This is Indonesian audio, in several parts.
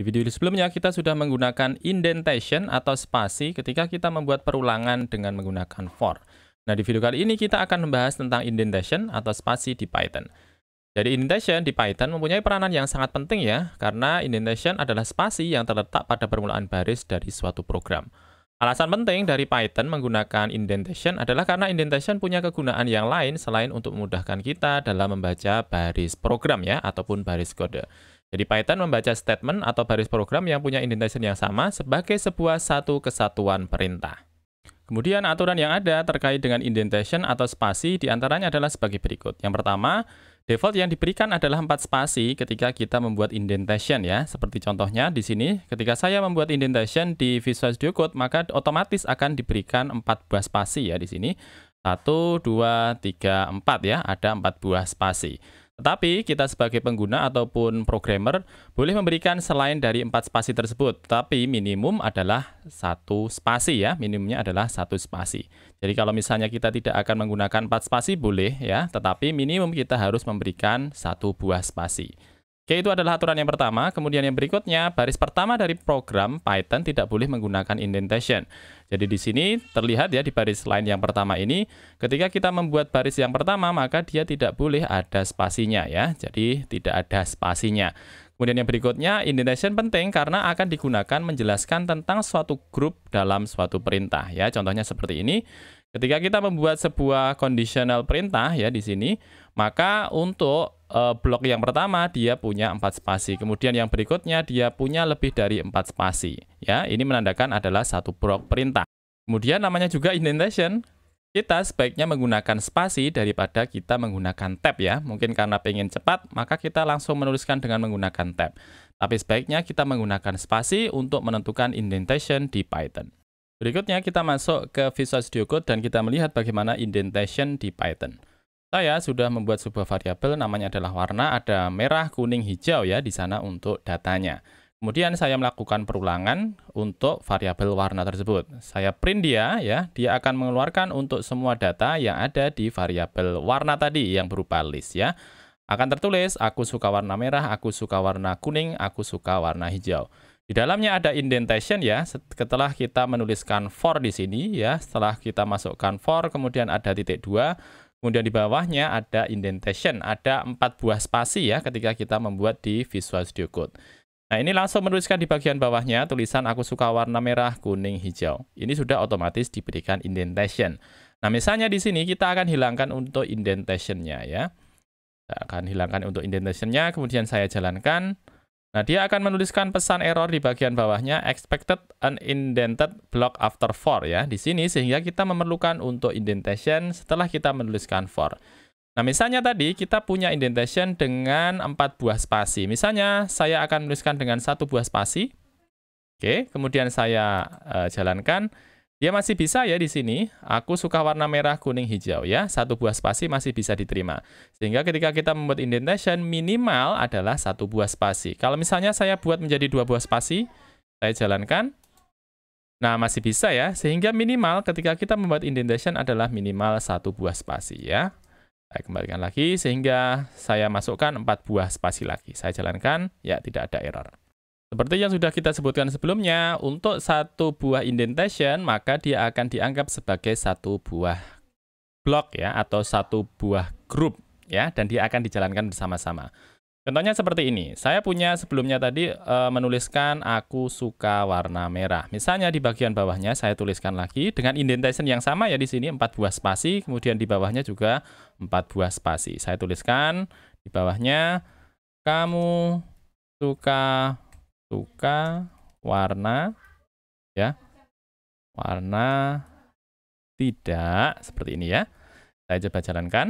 Di video sebelumnya kita sudah menggunakan indentation atau spasi ketika kita membuat perulangan dengan menggunakan for. Nah, di video kali ini kita akan membahas tentang indentation atau spasi di Python. Jadi indentation di Python mempunyai peranan yang sangat penting ya, karena indentation adalah spasi yang terletak pada permulaan baris dari suatu program. Alasan penting dari Python menggunakan indentation adalah karena indentation punya kegunaan yang lain selain untuk memudahkan kita dalam membaca baris program ya, ataupun baris kode. Jadi Python membaca statement atau baris program yang punya indentation yang sama sebagai sebuah satu kesatuan perintah. Kemudian aturan yang ada terkait dengan indentation atau spasi diantaranya adalah sebagai berikut. Yang pertama, default yang diberikan adalah 4 spasi ketika kita membuat indentation ya. Seperti contohnya di sini, ketika saya membuat indentation di Visual Studio Code, maka otomatis akan diberikan 4 buah spasi ya di sini. 1, 2, 3, 4 ya, ada 4 buah spasi. Tetapi kita sebagai pengguna ataupun programmer boleh memberikan selain dari empat spasi tersebut, tapi minimum adalah satu spasi ya, minimumnya adalah satu spasi. Jadi kalau misalnya kita tidak akan menggunakan empat spasi boleh ya, tetapi minimum kita harus memberikan satu buah spasi. Oke, itu adalah aturan yang pertama. Kemudian yang berikutnya, baris pertama dari program Python tidak boleh menggunakan indentation. Jadi di sini terlihat ya di baris lain yang pertama ini, ketika kita membuat baris yang pertama, maka dia tidak boleh ada spasinya ya. Jadi tidak ada spasinya. Kemudian yang berikutnya, indentation penting karena akan digunakan menjelaskan tentang suatu grup dalam suatu perintah ya. Contohnya seperti ini. Ketika kita membuat sebuah conditional perintah ya di sini, maka untuk uh, blok yang pertama dia punya empat spasi, kemudian yang berikutnya dia punya lebih dari empat spasi. Ya, ini menandakan adalah satu blok perintah. Kemudian namanya juga indentation. Kita sebaiknya menggunakan spasi daripada kita menggunakan tab ya. Mungkin karena pengen cepat, maka kita langsung menuliskan dengan menggunakan tab. Tapi sebaiknya kita menggunakan spasi untuk menentukan indentation di Python. Berikutnya kita masuk ke Visual Studio Code dan kita melihat bagaimana indentation di Python. Saya sudah membuat sebuah variabel namanya adalah warna, ada merah, kuning, hijau ya di sana untuk datanya. Kemudian saya melakukan perulangan untuk variabel warna tersebut. Saya print dia ya, dia akan mengeluarkan untuk semua data yang ada di variabel warna tadi yang berupa list ya. Akan tertulis aku suka warna merah, aku suka warna kuning, aku suka warna hijau. Di dalamnya ada indentation ya. Setelah kita menuliskan for di sini ya, setelah kita masukkan for kemudian ada titik dua Kemudian di bawahnya ada indentation, ada empat buah spasi ya ketika kita membuat di Visual Studio Code. Nah ini langsung menuliskan di bagian bawahnya tulisan aku suka warna merah, kuning, hijau. Ini sudah otomatis diberikan indentation. Nah misalnya di sini kita akan hilangkan untuk indentationnya ya. Kita akan hilangkan untuk indentationnya, kemudian saya jalankan. Nah, dia akan menuliskan pesan error di bagian bawahnya expected indented block after for ya. Di sini sehingga kita memerlukan untuk indentation setelah kita menuliskan for. Nah, misalnya tadi kita punya indentation dengan empat buah spasi. Misalnya saya akan menuliskan dengan satu buah spasi. Oke, kemudian saya uh, jalankan. Ya masih bisa ya di sini. Aku suka warna merah, kuning, hijau ya. Satu buah spasi masih bisa diterima. Sehingga ketika kita membuat indentation minimal adalah satu buah spasi. Kalau misalnya saya buat menjadi dua buah spasi, saya jalankan. Nah, masih bisa ya. Sehingga minimal ketika kita membuat indentation adalah minimal satu buah spasi ya. Saya kembalikan lagi sehingga saya masukkan empat buah spasi lagi. Saya jalankan, ya tidak ada error. Seperti yang sudah kita sebutkan sebelumnya, untuk satu buah indentation, maka dia akan dianggap sebagai satu buah blok ya, atau satu buah grup ya, dan dia akan dijalankan bersama-sama. Contohnya seperti ini, saya punya sebelumnya tadi e, menuliskan aku suka warna merah. Misalnya di bagian bawahnya saya tuliskan lagi dengan indentation yang sama ya di sini 4 buah spasi, kemudian di bawahnya juga 4 buah spasi. Saya tuliskan di bawahnya kamu suka suka warna ya warna tidak seperti ini ya saya coba jalankan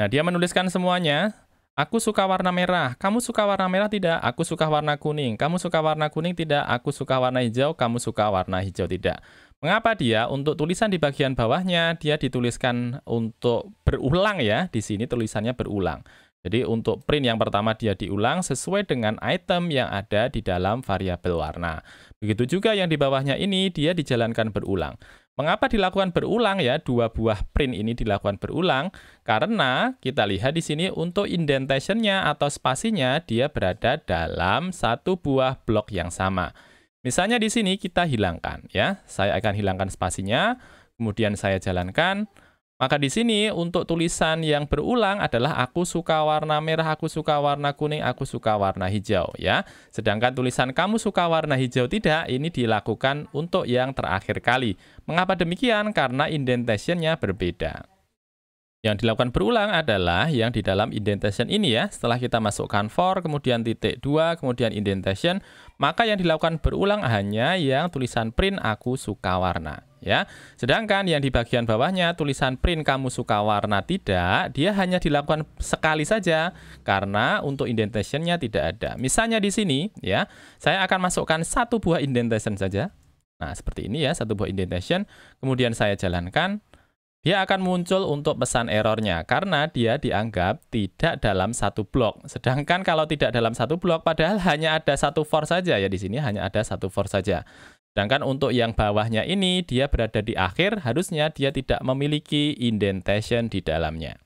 nah dia menuliskan semuanya aku suka warna merah kamu suka warna merah tidak aku suka warna kuning kamu suka warna kuning tidak aku suka warna hijau kamu suka warna hijau tidak Mengapa dia untuk tulisan di bagian bawahnya dia dituliskan untuk berulang ya di sini tulisannya berulang. Jadi untuk print yang pertama dia diulang sesuai dengan item yang ada di dalam variabel warna. Begitu juga yang di bawahnya ini dia dijalankan berulang. Mengapa dilakukan berulang ya? Dua buah print ini dilakukan berulang karena kita lihat di sini untuk indentationnya atau spasinya dia berada dalam satu buah blok yang sama. Misalnya di sini kita hilangkan ya. Saya akan hilangkan spasinya, kemudian saya jalankan. Maka di sini untuk tulisan yang berulang adalah aku suka warna merah, aku suka warna kuning, aku suka warna hijau ya. Sedangkan tulisan kamu suka warna hijau tidak ini dilakukan untuk yang terakhir kali. Mengapa demikian? Karena indentationnya berbeda. Yang dilakukan berulang adalah yang di dalam indentation ini ya. Setelah kita masukkan for, kemudian titik dua, kemudian indentation, maka yang dilakukan berulang hanya yang tulisan print aku suka warna. ya. Sedangkan yang di bagian bawahnya tulisan print kamu suka warna tidak, dia hanya dilakukan sekali saja karena untuk indentationnya tidak ada. Misalnya di sini ya, saya akan masukkan satu buah indentation saja. Nah, seperti ini ya, satu buah indentation, kemudian saya jalankan, ia akan muncul untuk pesan errornya karena dia dianggap tidak dalam satu blok. Sedangkan kalau tidak dalam satu blok, padahal hanya ada satu for saja ya di sini hanya ada satu for saja. Sedangkan untuk yang bawahnya ini dia berada di akhir, harusnya dia tidak memiliki indentation di dalamnya.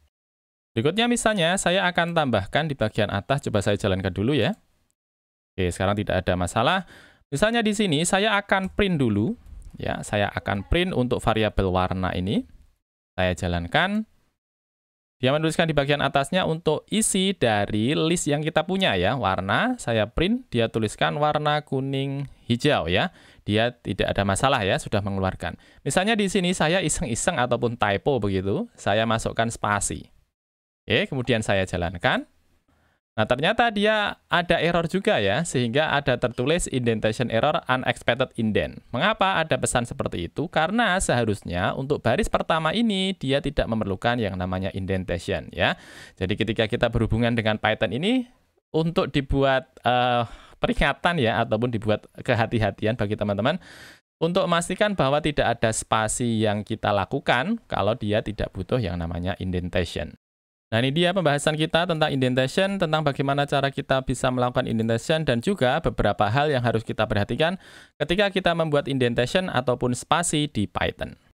Berikutnya misalnya saya akan tambahkan di bagian atas, coba saya jalankan dulu ya. Oke, sekarang tidak ada masalah. Misalnya di sini saya akan print dulu, ya saya akan print untuk variabel warna ini. Saya jalankan. Dia menuliskan di bagian atasnya untuk isi dari list yang kita punya ya. Warna, saya print, dia tuliskan warna kuning hijau ya. Dia tidak ada masalah ya, sudah mengeluarkan. Misalnya di sini saya iseng-iseng ataupun typo begitu, saya masukkan spasi. Oke, kemudian saya jalankan. Nah, ternyata dia ada error juga ya, sehingga ada tertulis indentation error unexpected indent. Mengapa ada pesan seperti itu? Karena seharusnya untuk baris pertama ini dia tidak memerlukan yang namanya indentation ya. Jadi ketika kita berhubungan dengan Python ini untuk dibuat uh, peringatan ya ataupun dibuat kehati-hatian bagi teman-teman untuk memastikan bahwa tidak ada spasi yang kita lakukan kalau dia tidak butuh yang namanya indentation. Nah ini dia pembahasan kita tentang indentation, tentang bagaimana cara kita bisa melakukan indentation dan juga beberapa hal yang harus kita perhatikan ketika kita membuat indentation ataupun spasi di Python.